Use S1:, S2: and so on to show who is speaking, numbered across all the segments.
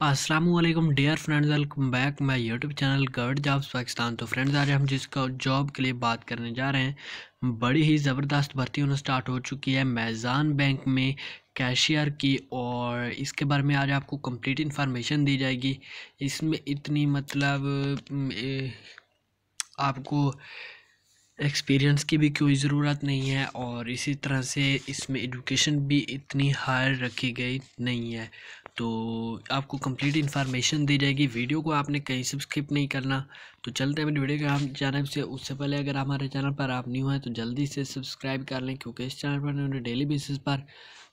S1: Aslam dear friends welcome back my YouTube channel govt jobs Pakistan तो friends आज हम जिसको जॉब के लिए बात करने जा रहे हैं बड़ी ही ज़बरदस्त भर्ती होना स्टार्ट हो चुकी है मैज़ान बैंक में कैशियर की और इसके बारे में आज आपको कंप्लीट इन्फॉर्मेशन दी जाएगी इसमें इतनी मतलब आपको एक्सपीरियंस की भी कोई ज़रूरत नहीं है और इसी तरह से इसमें एजुकेशन भी इतनी हायर रखी गई नहीं है तो आपको कंप्लीट इन्फॉर्मेशन दी जाएगी वीडियो को आपने कहीं से स्किप नहीं करना तो चलते हैं मेरी वीडियो के हम चैनल से उससे पहले अगर हमारे चैनल पर आप न्यू हैं तो जल्दी से सब्सक्राइब कर लें क्योंकि इस चैनल पर उन्हें डेली बेसिस पर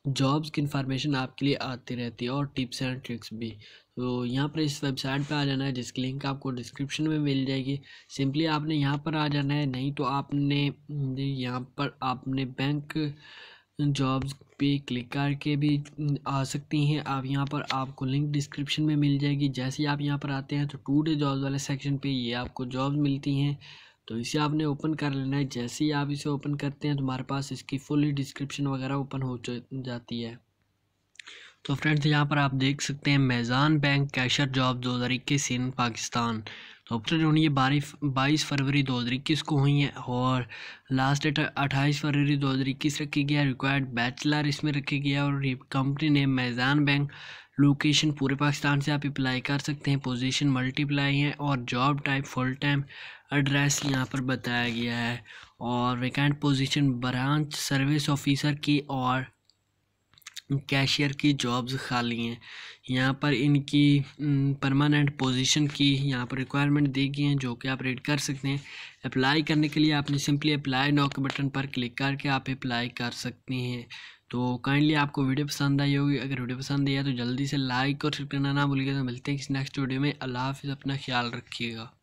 S1: जॉब्स की इन्फॉर्मेशन आपके लिए आती रहती है और टिप्स एंड ट्रिक्स भी तो यहाँ पर इस वेबसाइट पर आ जाना है जिसकी लिंक आपको डिस्क्रिप्शन में मिल जाएगी सिंपली आपने यहाँ पर आ जाना है नहीं तो आपने यहाँ पर आपने बैंक जॉब्स पे क्लिक करके भी आ सकती हैं आप यहाँ पर आपको लिंक डिस्क्रिप्शन में मिल जाएगी जैसे ही आप यहाँ पर आते हैं तो टू डे जॉब्स वाले सेक्शन पे ये आपको जॉब मिलती हैं तो इसे आपने ओपन कर लेना है जैसे ही आप इसे ओपन करते हैं तो हमारे पास इसकी फुल डिस्क्रिप्शन वगैरह ओपन हो जाती है तो फ्रेंड्स यहाँ पर आप देख सकते हैं Meezan bank cashier job 2021 in Pakistan तो ऑप्शन होनी है बारिश बाईस फरवरी दो हज़ार इक्कीस को हुई है और लास्ट डेट अट्ठाईस फरवरी दो हज़ार इक्कीस रखी गया रिक्वायर्ड बैचलर इसमें रखी गया और कंपनी ने मैजान बैंक लोकेशन पूरे पाकिस्तान से आप अप्लाई कर सकते हैं पोजीशन मल्टीप्लाई है और job type full time address यहाँ पर बताया गया है और vacant position branch service officer की और कैशियर की जॉब्स खाली हैं यहाँ पर इनकी परमानेंट पोजीशन की यहाँ पर रिक्वायरमेंट दी गई हैं जो कि आप रीड कर सकते हैं अप्लाई करने के लिए आपने सिंपली अप्लाई नॉक बटन पर क्लिक करके आप अप्लाई कर सकते हैं तो काइंडली आपको वीडियो पसंद आई होगी अगर वीडियो पसंद आई है तो जल्दी से लाइक और शेयर करना ना भूलिएगा तो मिलते हैं किसी नेक्स्ट वीडियो में अल्लाह हाफिज़ अपना ख्याल रखिएगा